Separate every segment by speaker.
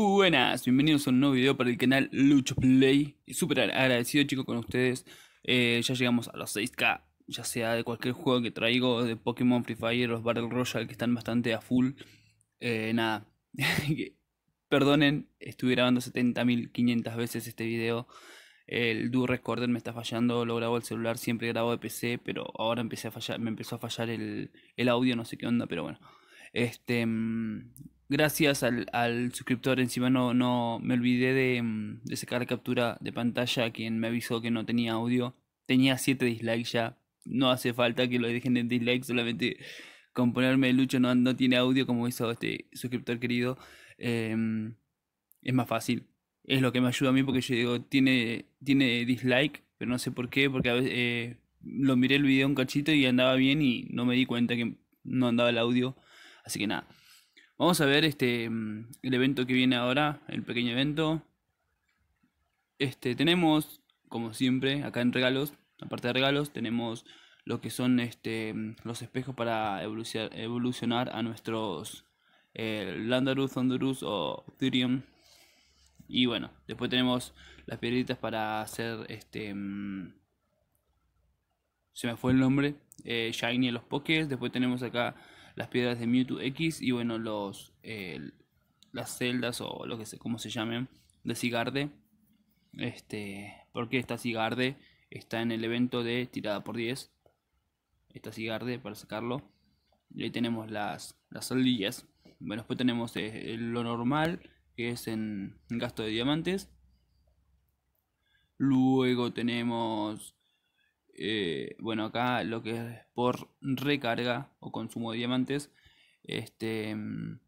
Speaker 1: Buenas, bienvenidos a un nuevo video para el canal Lucho Play. Súper agradecido chicos con ustedes. Eh, ya llegamos a los 6K, ya sea de cualquier juego que traigo, de Pokémon Free Fire, los Battle Royale que están bastante a full. Eh, nada, perdonen, estuve grabando 70.500 veces este video. El Duo Recorder me está fallando, lo grabo el celular, siempre grabo de PC, pero ahora empecé a fallar, me empezó a fallar el audio, no sé qué onda, pero bueno. Este, mm, gracias al, suscriptor, encima no, no me olvidé mm, de, sacar la captura de pantalla, quien me avisó que no tenía audio. Tenía 7 dislikes ya, no hace falta que lo dejen en dislike, solamente con ponerme Lucho no, no tiene audio como hizo este suscriptor querido. Em, es más fácil, es lo que me ayuda a mí porque yo digo, tiene, tiene dislike, pero no sé por qué, porque a veces... Eh, lo miré el video un cachito y andaba bien y no me di cuenta que no andaba el audio. Así que nada. Vamos a ver este mm, el evento que viene ahora, el pequeño evento. Este tenemos, como siempre, acá en regalos, aparte de regalos, tenemos lo que son este mm, los espejos para evolucionar a nuestros eh, Landarus, Thunderus o Thurium. Y bueno, después tenemos las piedritas para hacer este mm, se me fue el nombre, eh, Shiny a los Pokés. Después tenemos acá las piedras de Mewtwo X y bueno, los, las celdas o lo que sé, como se llamen, de Cigarde. Este, porque esta Cigarde está en el evento de tirada por 10. Esta Cigarde para sacarlo. Y ahí tenemos las, las Bueno, después tenemos eh, lo normal, que es en gasto de diamantes. Luego tenemos eh, bueno, acá lo que es por recarga o consumo de diamantes, este, mm,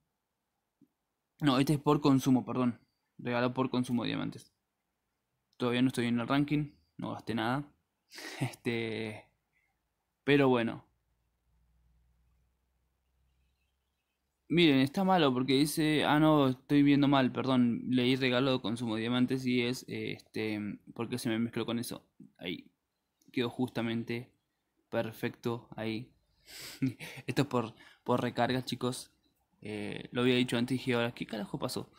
Speaker 1: no, este es por consumo, perdón, regalo por consumo de diamantes. Todavía no estoy en el ranking, no gasté nada, este, pero bueno. Miren, está malo porque dice, ah no, estoy viendo mal, perdón, leí regalo de consumo de diamantes y es, este, mm, porque se me mezcló con eso, ahí, quedó justamente perfecto ahí. Esto es por, por recarga chicos. Eh, lo había dicho antes y ahora, ¿qué carajo pasó?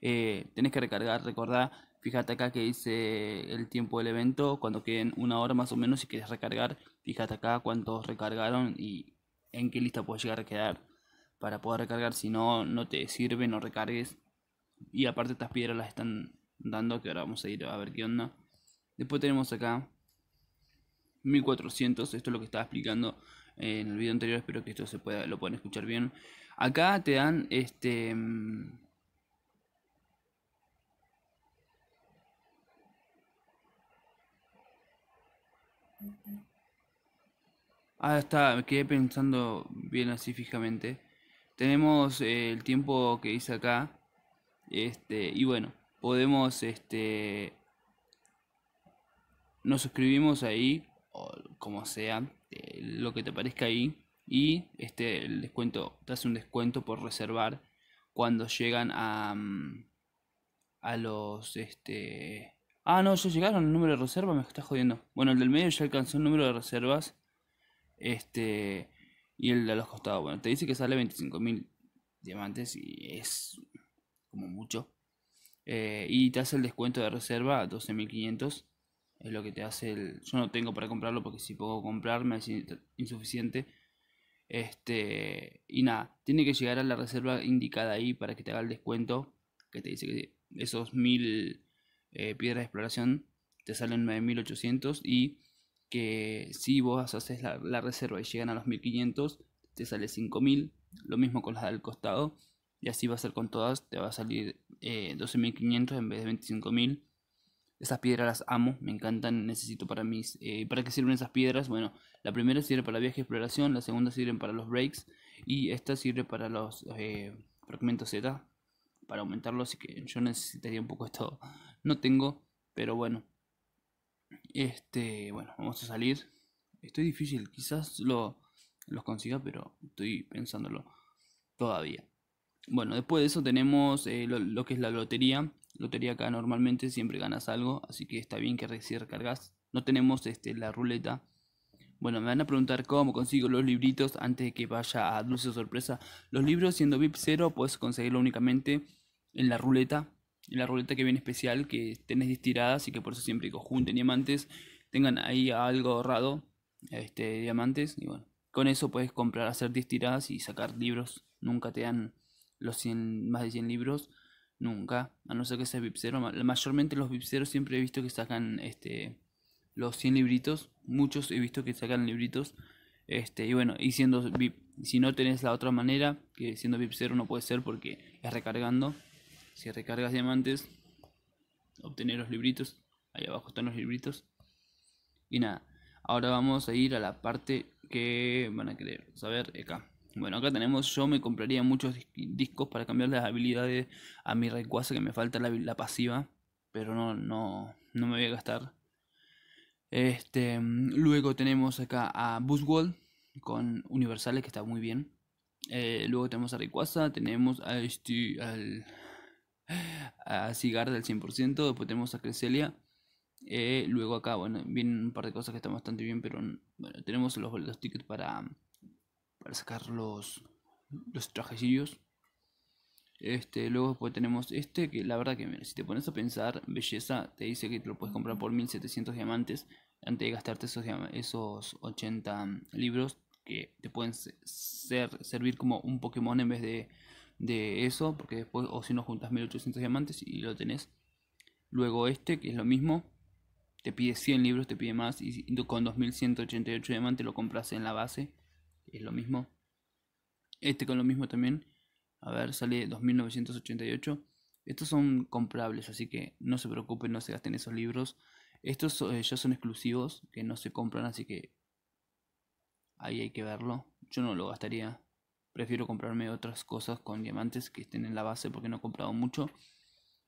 Speaker 1: Eh, tenés que recargar, recordá, fíjate acá que dice el tiempo del evento, cuando queden una hora más o menos si quieres recargar, fíjate acá cuántos recargaron y en qué lista puedes llegar a quedar para poder recargar, si no, no te sirve, no recargues. Y aparte estas piedras las están dando, que ahora vamos a ir a ver qué onda. Después tenemos acá 1400. Esto es lo que estaba explicando eh, en el video anterior. Espero que esto se pueda, lo puedan escuchar bien. Acá te dan este. Mm, ah, está, me quedé pensando bien así fijamente. Tenemos eh, el tiempo que dice acá. Este, y bueno, podemos este nos suscribimos ahí como sea, eh, lo que te parezca ahí. Y este, el descuento, te hace un descuento por reservar cuando llegan a, mm, a los... Este... Ah, no, ya llegaron el número de reservas, me está jodiendo. Bueno, el del medio ya alcanzó el número de reservas. Este... Y el de los costados, bueno, te dice que sale 25.000 diamantes y es como mucho. Eh, y te hace el descuento de reserva a 12.500 es lo que te hace el... Yo no tengo para comprarlo porque si puedo comprarme es insuficiente. Este, y nada, tiene que llegar a la reserva indicada ahí para que te haga el descuento. Que te dice que esos mil eh, piedras de exploración te salen 9800 y que si vos haces la, reserva y llegan a los 1500, te sale 5000. Lo mismo con las del costado. Y así va a ser con todas, te va a salir 12.500 eh, en vez de 25.000 esas piedras las amo, me encantan, necesito para mis... Eh, ¿Para qué sirven esas piedras? Bueno, la primera sirve para viaje y exploración, la segunda sirve para los breaks y esta sirve para los eh, fragmentos Z, para aumentarlo, así que yo necesitaría un poco esto No tengo, pero bueno. Este, bueno, vamos a salir. Estoy difícil, quizás lo, los consiga, pero estoy pensándolo todavía. Bueno, después de eso tenemos eh, lo, que es la lotería, Lotería acá normalmente siempre ganas algo, así que está bien que si recargas. No tenemos este, la ruleta. Bueno, me van a preguntar cómo consigo los libritos antes de que vaya a Dulce Sorpresa. Los libros siendo VIP 0 puedes conseguirlo únicamente en la ruleta. En la ruleta que viene especial, que tenés tiradas y que por eso siempre que junten diamantes, tengan ahí algo ahorrado, este, diamantes. Y bueno, con eso puedes comprar, hacer 10 tiradas y sacar libros. Nunca te dan los 100, más de 100 libros. Nunca, a no ser que sea vipsero. Mayormente los 0 siempre he visto que sacan este los 100 libritos. Muchos he visto que sacan libritos. Este, y bueno, y siendo VIP, si no tenés la otra manera, que siendo VIP 0 no puede ser porque es recargando. Si recargas diamantes, obtener los libritos. Ahí abajo están los libritos. Y nada, ahora vamos a ir a la parte que van a querer saber acá. Bueno, acá tenemos, yo me compraría muchos discos para cambiar las habilidades a mi recuaza que me falta la, pasiva, pero no, no, no me voy a gastar. Este, luego tenemos acá a Buzzwall con universales que está muy bien. Eh, luego tenemos a Rayquaza, tenemos a, este, al, Cigar del 100%, después tenemos a Cresselia. Eh, luego acá, bueno, vienen un par de cosas que están bastante bien, pero bueno, tenemos los, los tickets para para sacar los, los trajecillos. Este, luego después tenemos este, que la verdad que si te pones a pensar, belleza, te dice que te lo puedes comprar por 1700 diamantes antes de gastarte esos, esos 80 libros que te pueden ser, servir como un Pokémon en vez de, de eso, porque después, o si no, juntas 1800 diamantes y lo tenés. Luego este, que es lo mismo, te pide 100 libros, te pide más, y con 2188 diamantes lo compras en la base es lo mismo. Este con lo mismo también. A ver, sale 2988. Estos son comprables, así que no se preocupen, no se gasten esos libros. Estos eh, ya son exclusivos, que no se compran, así que ahí hay que verlo. Yo no lo gastaría. Prefiero comprarme otras cosas con diamantes que estén en la base porque no he comprado mucho.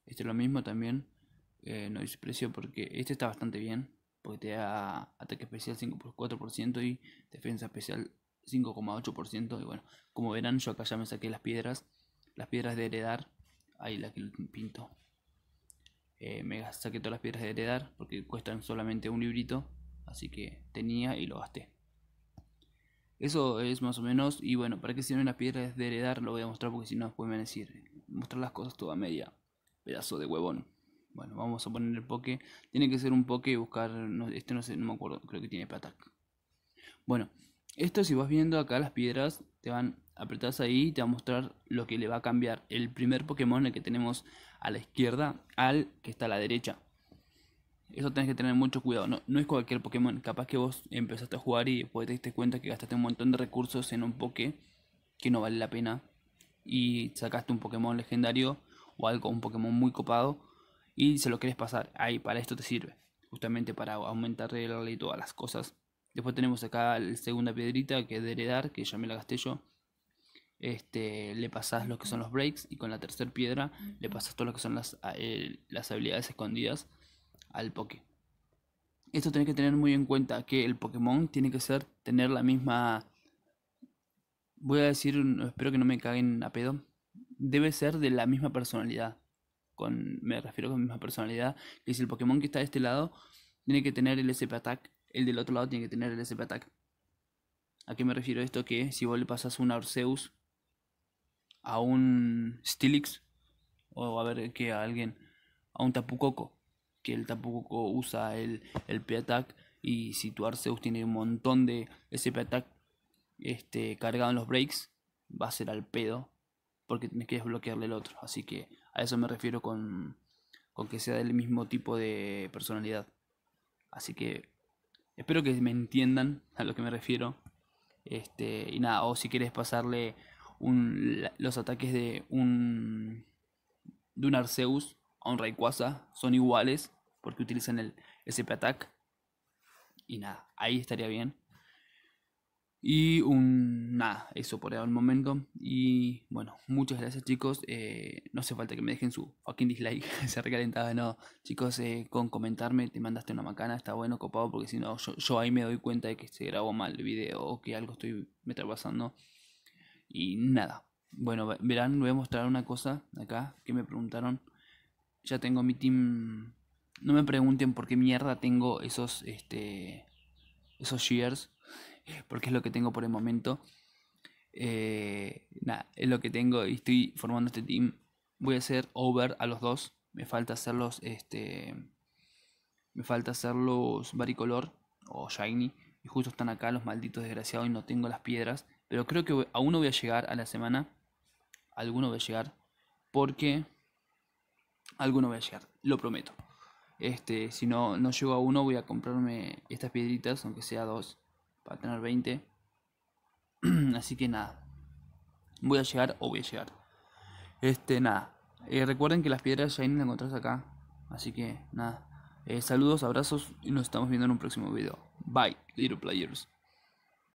Speaker 1: Este es lo mismo también. Eh, no dice precio porque este está bastante bien. Porque te da ataque especial 5 por 4% y defensa especial 5,8%. Y bueno, como verán, yo acá ya me saqué las piedras. Las piedras de heredar. Ahí la que pinto. Eh, me saqué todas las piedras de heredar porque cuestan solamente un librito. Así que tenía y lo gasté. Eso es más o menos. Y bueno, para se sirven las piedras de heredar lo voy a mostrar porque si no pueden decir. Mostrar las cosas toda media. Pedazo de huevón. Bueno, vamos a poner el poke. Tiene que ser un poke y buscar. este no sé, no me acuerdo. Creo que tiene platak Bueno, esto si vas viendo acá las piedras, te van, apretas ahí y te va a mostrar lo que le va a cambiar el primer Pokémon, el que tenemos a la izquierda, al que está a la derecha. Eso tenés que tener mucho cuidado, no, es cualquier Pokémon, capaz que vos empezaste a jugar y después te diste cuenta que gastaste un montón de recursos en un Poké que no vale la pena y sacaste un Pokémon legendario o algo, un Pokémon muy copado y se lo quieres pasar. Ahí, para esto te sirve, justamente para aumentar el y todas las cosas. Después tenemos acá la segunda piedrita que es de heredar, que ya me la gasté yo. Este, le pasas lo que son los breaks y con la tercera piedra le pasas todo lo que son eh, las, habilidades escondidas al Poké. Esto tenés que tener muy en cuenta que el Pokémon tiene que ser tener la misma. Voy a decir, espero que no me caguen a pedo. Debe ser de la misma personalidad. Con, me refiero con la misma personalidad. Que si el Pokémon que está de este lado tiene que tener el SP Attack el del otro lado tiene que tener el SP attack. ¿A qué me refiero esto? Que si vos le pasas un Arceus a un Stilix o a ver que a alguien, a un Tapu Koko, que el Tapu Koko usa el, el P-Attack y si tu Arceus tiene un montón de SP Attack este, cargado en los breaks, va a ser al pedo porque tenés que desbloquearle el otro. Así que a eso me refiero con, con que sea del mismo tipo de personalidad. Así que Espero que me entiendan a lo que me refiero. Este, y nada, o si quieres pasarle un, los ataques de un, de un Arceus a un Rayquaza son iguales porque utilizan el SP Attack. Y nada, ahí estaría bien. Y un, nada, eso por ahora el momento. Y bueno, muchas gracias chicos. Eh, no hace falta que me dejen su fucking dislike. Se recalentaba, no. Chicos, eh, con comentarme te mandaste una macana, está bueno, copado, porque si no, yo, ahí me doy cuenta de que se grabó mal el video o que algo estoy me está pasando. Y nada. Bueno, verán, voy a mostrar una cosa acá que me preguntaron. Ya tengo mi team. No me pregunten por qué mierda tengo esos, este, esos shears porque es lo que tengo por el momento. Eh, nada, es lo que tengo y estoy formando este team. Voy a hacer over a los dos. Me falta hacerlos, este, me falta hacerlos varicolor o shiny. Y justo están acá los malditos desgraciados y no tengo las piedras. Pero creo que a uno voy a llegar a la semana. alguno voy a llegar. Porque alguno voy a llegar, lo prometo. Este, si no, no llego a uno, voy a comprarme estas piedritas, aunque sea dos a tener 20. Así que nada. Voy a llegar o voy a llegar. Este, nada. Eh, recuerden que las piedras ya no las encontrás acá. Así que nada. Eh, saludos, abrazos y nos estamos viendo en un próximo video. Bye, little players.